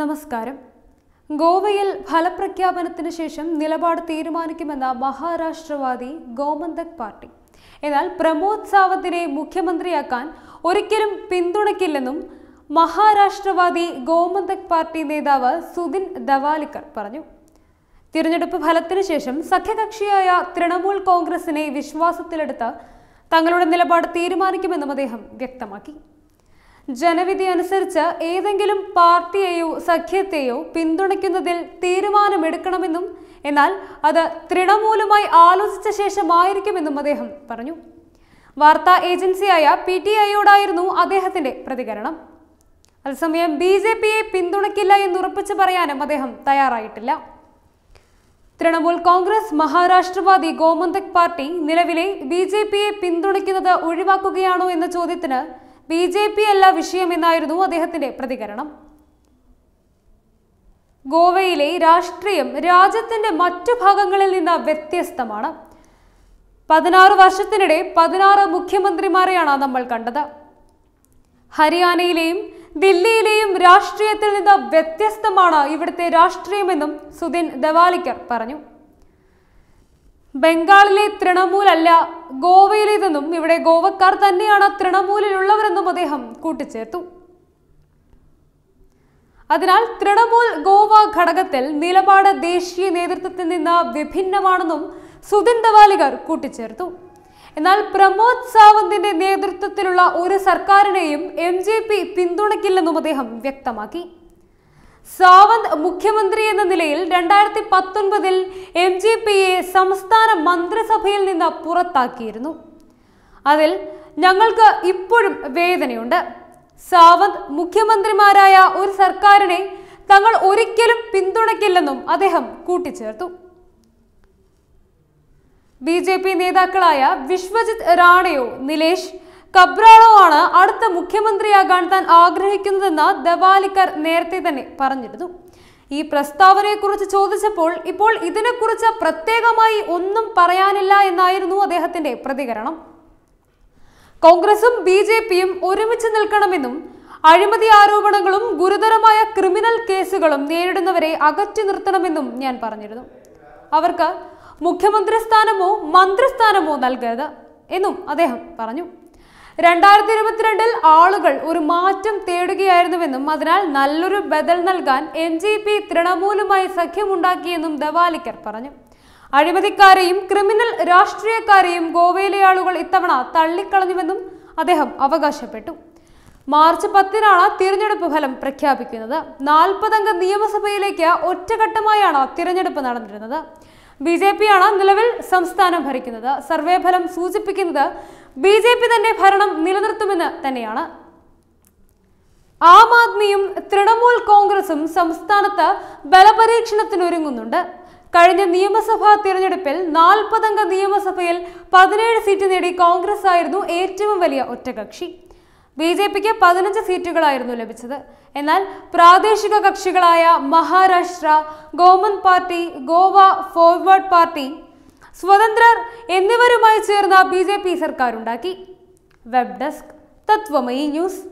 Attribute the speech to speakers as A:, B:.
A: നമസ്കാരം ഗോവയിൽ ഫലപ്രഖ്യാപനത്തിന് ശേഷം നിലപാട് തീരുമാനിക്കുമെന്ന മഹാരാഷ്ട്രവാദി ഗോമന്തക് പാർട്ടി എന്നാൽ പ്രമോദ് സാവന്തിനെ മുഖ്യമന്ത്രിയാക്കാൻ ഒരിക്കലും പിന്തുണയ്ക്കില്ലെന്നും മഹാരാഷ്ട്രവാദി ഗോമന്തക് പാർട്ടി നേതാവ് സുദിൻ ദവാലിക്കർ പറഞ്ഞു തിരഞ്ഞെടുപ്പ് ഫലത്തിനു ശേഷം സഖ്യകക്ഷിയായ തൃണമൂൽ കോൺഗ്രസിനെ വിശ്വാസത്തിലെടുത്ത് തങ്ങളുടെ നിലപാട് തീരുമാനിക്കുമെന്നും അദ്ദേഹം വ്യക്തമാക്കി ജനവിധി അനുസരിച്ച് ഏതെങ്കിലും പാർട്ടിയെയോ സഖ്യത്തെയോ പിന്തുണയ്ക്കുന്നതിൽ തീരുമാനമെടുക്കണമെന്നും എന്നാൽ അത് തൃണമൂലമായി ആലോചിച്ച ശേഷമായിരിക്കുമെന്നും അദ്ദേഹം പറഞ്ഞു വാർത്താ ഏജൻസിയായ പി ടി ഐയോടായിരുന്നു അദ്ദേഹത്തിന്റെ പ്രതികരണം അതേസമയം ബി ജെ പിയെ പിന്തുണയ്ക്കില്ല എന്നുറപ്പിച്ചു പറയാനും അദ്ദേഹം തയ്യാറായിട്ടില്ല തൃണമൂൽ കോൺഗ്രസ് മഹാരാഷ്ട്രവാദി ഗോമന്തക് പാർട്ടി നിലവിലെ ബി ജെ പിയെ പിന്തുണയ്ക്കുന്നത് ഒഴിവാക്കുകയാണോ എന്ന ചോദ്യത്തിന് ബി ജെ പി അല്ല വിഷയമെന്നായിരുന്നു അദ്ദേഹത്തിന്റെ പ്രതികരണം ഗോവയിലെ രാഷ്ട്രീയം രാജ്യത്തിന്റെ മറ്റു ഭാഗങ്ങളിൽ നിന്ന് വ്യത്യസ്തമാണ് പതിനാറ് വർഷത്തിനിടെ പതിനാറ് മുഖ്യമന്ത്രിമാരെയാണ് നമ്മൾ കണ്ടത് ഹരിയാനയിലെയും ദില്ലിയിലെയും രാഷ്ട്രീയത്തിൽ നിന്ന് വ്യത്യസ്തമാണ് ഇവിടുത്തെ രാഷ്ട്രീയമെന്നും സുധിൻ ദവാലിക്കർ പറഞ്ഞു ബംഗാളിലെ തൃണമൂലല്ല ഗോവയിലേതെന്നും ഇവിടെ ഗോവക്കാർ തന്നെയാണ് തൃണമൂലിലുള്ളവരെന്നും അദ്ദേഹം കൂട്ടിച്ചേർത്തു അതിനാൽ തൃണമൂൽ ഗോവ ഘടകത്തിൽ നിലപാട് ദേശീയ നേതൃത്വത്തിൽ നിന്ന് വിഭിന്നമാണെന്നും സുധിൻ ദവാലികർ കൂട്ടിച്ചേർത്തു എന്നാൽ പ്രമോദ് സാവന്തിന്റെ നേതൃത്വത്തിലുള്ള ഒരു സർക്കാരിനെയും എം പിന്തുണയ്ക്കില്ലെന്നും അദ്ദേഹം വ്യക്തമാക്കി സാവന്ത് മുഖ്യമന്ത്രി എന്ന നിലയിൽ രണ്ടായിരത്തി പത്തൊൻപതിൽ എം ജി പിയെ സംസ്ഥാന മന്ത്രിസഭയിൽ നിന്ന് പുറത്താക്കിയിരുന്നു അതിൽ ഞങ്ങൾക്ക് ഇപ്പോഴും വേദനയുണ്ട് സാവന്ത് മുഖ്യമന്ത്രിമാരായ ഒരു സർക്കാരിനെ തങ്ങൾ ഒരിക്കലും പിന്തുണയ്ക്കില്ലെന്നും അദ്ദേഹം കൂട്ടിച്ചേർത്തു ബി ജെ പി നേതാക്കളായ വിശ്വജിത് റാണയോ നിലേഷ് കബ്രാളോ ആണ് അടുത്ത മുഖ്യമന്ത്രിയാകാൻ താൻ ആഗ്രഹിക്കുന്നതെന്ന് ദവാലിക്കർ നേരത്തെ തന്നെ പറഞ്ഞിരുന്നു ഈ പ്രസ്താവനയെക്കുറിച്ച് ചോദിച്ചപ്പോൾ ഇപ്പോൾ ഇതിനെക്കുറിച്ച് പ്രത്യേകമായി ഒന്നും പറയാനില്ല എന്നായിരുന്നു അദ്ദേഹത്തിന്റെ പ്രതികരണം കോൺഗ്രസും ബി ജെ പിയും ഒരുമിച്ച് നിൽക്കണമെന്നും അഴിമതി ആരോപണങ്ങളും ഗുരുതരമായ ക്രിമിനൽ കേസുകളും നേരിടുന്നവരെ അകറ്റി നിർത്തണമെന്നും ഞാൻ പറഞ്ഞിരുന്നു അവർക്ക് മുഖ്യമന്ത്രി സ്ഥാനമോ മന്ത്രിസ്ഥാനമോ നൽകരുത് എന്നും അദ്ദേഹം പറഞ്ഞു രണ്ടായിരത്തി ഇരുപത്തിരണ്ടിൽ ആളുകൾ ഒരു മാറ്റം തേടുകയായിരുന്നുവെന്നും അതിനാൽ നല്ലൊരു ബദൽ നൽകാൻ എൻ ജി പി തൃണമൂലുമായി സഖ്യമുണ്ടാക്കിയെന്നും ദവാലിക്കർ പറഞ്ഞു അഴിമതിക്കാരെയും ക്രിമിനൽ രാഷ്ട്രീയക്കാരെയും ഗോവയിലെ ആളുകൾ ഇത്തവണ തള്ളിക്കളഞ്ഞുവെന്നും അദ്ദേഹം അവകാശപ്പെട്ടു മാർച്ച് പത്തിനാണ് തിരഞ്ഞെടുപ്പ് ഫലം പ്രഖ്യാപിക്കുന്നത് നാൽപ്പതംഗ നിയമസഭയിലേക്ക് ഒറ്റഘട്ടമായാണ് തിരഞ്ഞെടുപ്പ് നടന്നിരുന്നത് ബി ജെ ആണ് നിലവിൽ സംസ്ഥാനം ഭരിക്കുന്നത് സർവേ ഫലം സൂചിപ്പിക്കുന്നത് ബി ജെ പി തന്റെ ഭരണം നിലനിർത്തുമെന്ന് തന്നെയാണ് ആം ആദ്മിയും തൃണമൂൽ കോൺഗ്രസും സംസ്ഥാനത്ത് ബലപരീക്ഷണത്തിനൊരുങ്ങുന്നുണ്ട് കഴിഞ്ഞ നിയമസഭാ തിരഞ്ഞെടുപ്പിൽ നാൽപ്പതംഗ നിയമസഭയിൽ പതിനേഴ് സീറ്റ് നേടി കോൺഗ്രസ് ആയിരുന്നു ഏറ്റവും വലിയ ഒറ്റകക്ഷി ബി ജെ പിക്ക് പതിനഞ്ച് സീറ്റുകളായിരുന്നു ലഭിച്ചത് എന്നാൽ പ്രാദേശിക കക്ഷികളായ Maharashtra Goman party Goa forward party സ്വതന്ത്രർ എന്നിവരുമായി ചേർന്ന ബി ജെ പി സർക്കാരുണ്ടാക്കി വെബ് ഡെസ്ക് തത്വമയി ന്യൂസ്